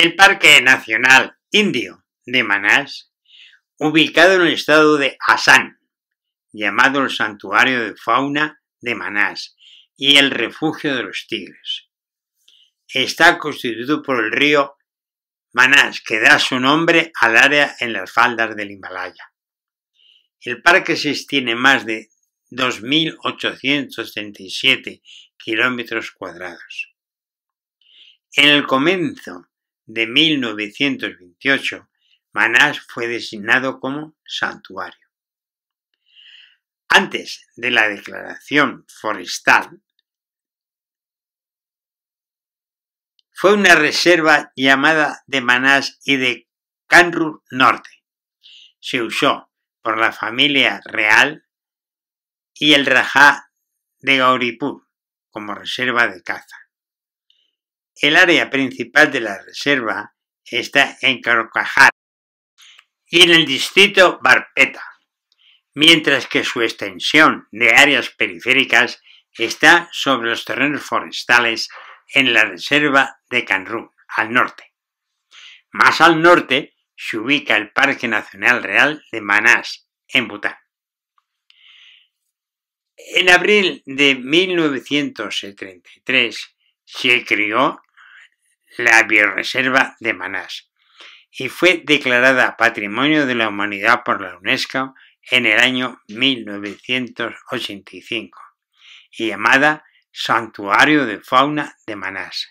El Parque Nacional Indio de Manás, ubicado en el estado de Assam, llamado el Santuario de Fauna de Manás y el Refugio de los Tigres. Está constituido por el río Manás, que da su nombre al área en las faldas del Himalaya. El parque se extiende más de 2.837 kilómetros cuadrados. En el comienzo de 1928, Manás fue designado como santuario. Antes de la declaración forestal, fue una reserva llamada de Manás y de Canrur Norte. Se usó por la familia real y el Rajá de Gauripur como reserva de caza. El área principal de la reserva está en Carcajal y en el distrito Barpeta, mientras que su extensión de áreas periféricas está sobre los terrenos forestales en la reserva de Canrún, al norte. Más al norte se ubica el Parque Nacional Real de Manás, en Bután. En abril de 1933 se creó la Bioreserva de Manás y fue declarada Patrimonio de la Humanidad por la UNESCO en el año 1985 y llamada Santuario de Fauna de Manás.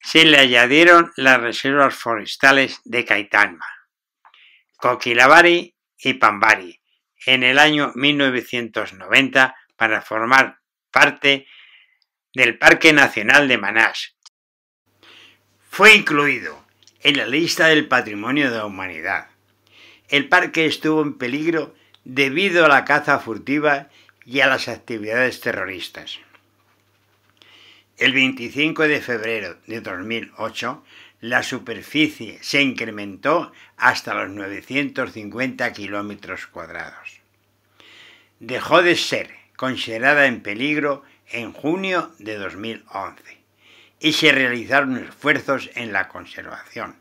Se le añadieron las reservas forestales de Caitanma, Coquilabari y Pambari en el año 1990 para formar parte del Parque Nacional de Manás fue incluido en la lista del Patrimonio de la Humanidad. El parque estuvo en peligro debido a la caza furtiva y a las actividades terroristas. El 25 de febrero de 2008, la superficie se incrementó hasta los 950 kilómetros cuadrados. Dejó de ser considerada en peligro en junio de 2011 y se realizaron esfuerzos en la conservación.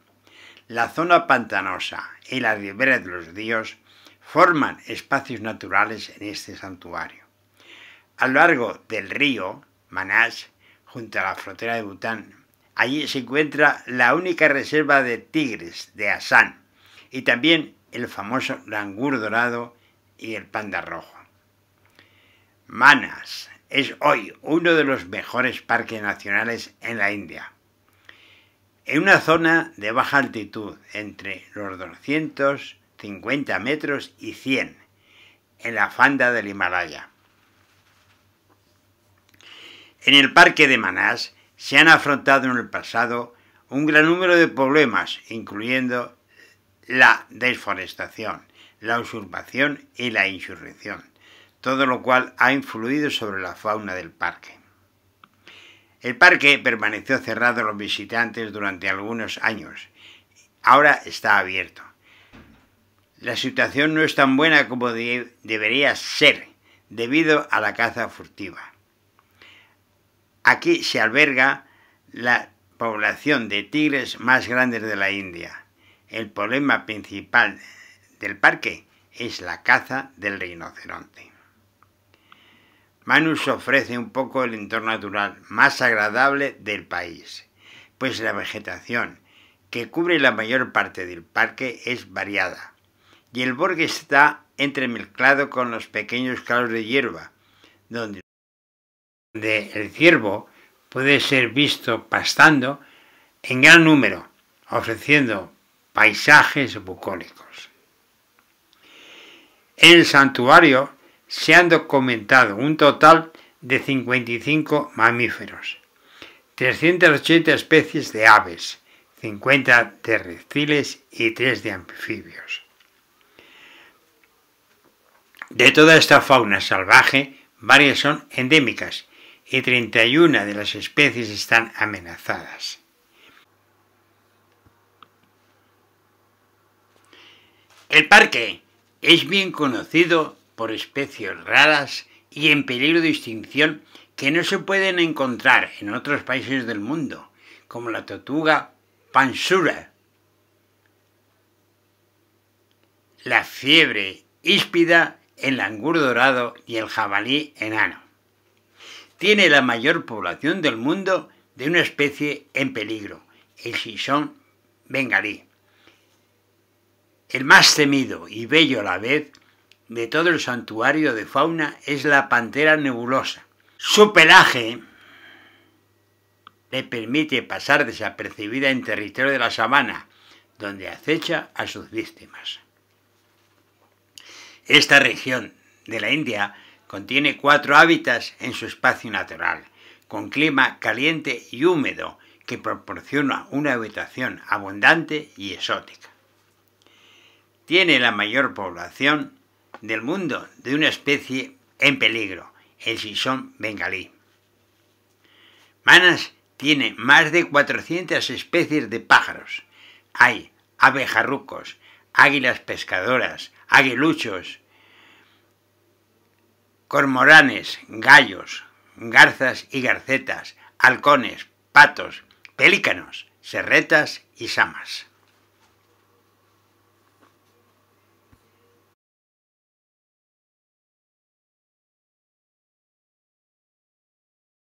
La zona pantanosa y las riberas de los ríos forman espacios naturales en este santuario. A lo largo del río Manás, junto a la frontera de Bután, allí se encuentra la única reserva de tigres de Asán y también el famoso langur dorado y el panda rojo. Manas es hoy uno de los mejores parques nacionales en la India. En una zona de baja altitud, entre los 250 metros y 100, en la fanda del Himalaya. En el parque de Manás se han afrontado en el pasado un gran número de problemas, incluyendo la desforestación, la usurpación y la insurrección todo lo cual ha influido sobre la fauna del parque. El parque permaneció cerrado a los visitantes durante algunos años. Ahora está abierto. La situación no es tan buena como debería ser debido a la caza furtiva. Aquí se alberga la población de tigres más grande de la India. El problema principal del parque es la caza del rinoceronte. Manus ofrece un poco el entorno natural más agradable del país, pues la vegetación que cubre la mayor parte del parque es variada y el borde está entremezclado con los pequeños claros de hierba, donde, el ciervo puede ser visto pastando en gran número, ofreciendo paisajes bucólicos. En el santuario se han documentado un total de 55 mamíferos, 380 especies de aves, 50 de reptiles y 3 de anfibios. De toda esta fauna salvaje, varias son endémicas y 31 de las especies están amenazadas. El parque es bien conocido por especies raras y en peligro de extinción que no se pueden encontrar en otros países del mundo, como la tortuga pansura. La fiebre híspida, el langur dorado y el jabalí enano. Tiene la mayor población del mundo de una especie en peligro, el sisón bengalí. El más temido y bello a la vez de todo el santuario de fauna es la pantera nebulosa. Su pelaje le permite pasar desapercibida en territorio de la sabana, donde acecha a sus víctimas. Esta región de la India contiene cuatro hábitats en su espacio natural, con clima caliente y húmedo que proporciona una habitación abundante y exótica. Tiene la mayor población del mundo de una especie en peligro, el sisón bengalí. Manas tiene más de 400 especies de pájaros. Hay abejarrucos, águilas pescadoras, aguiluchos, cormoranes, gallos, garzas y garcetas, halcones, patos, pelícanos, serretas y samas.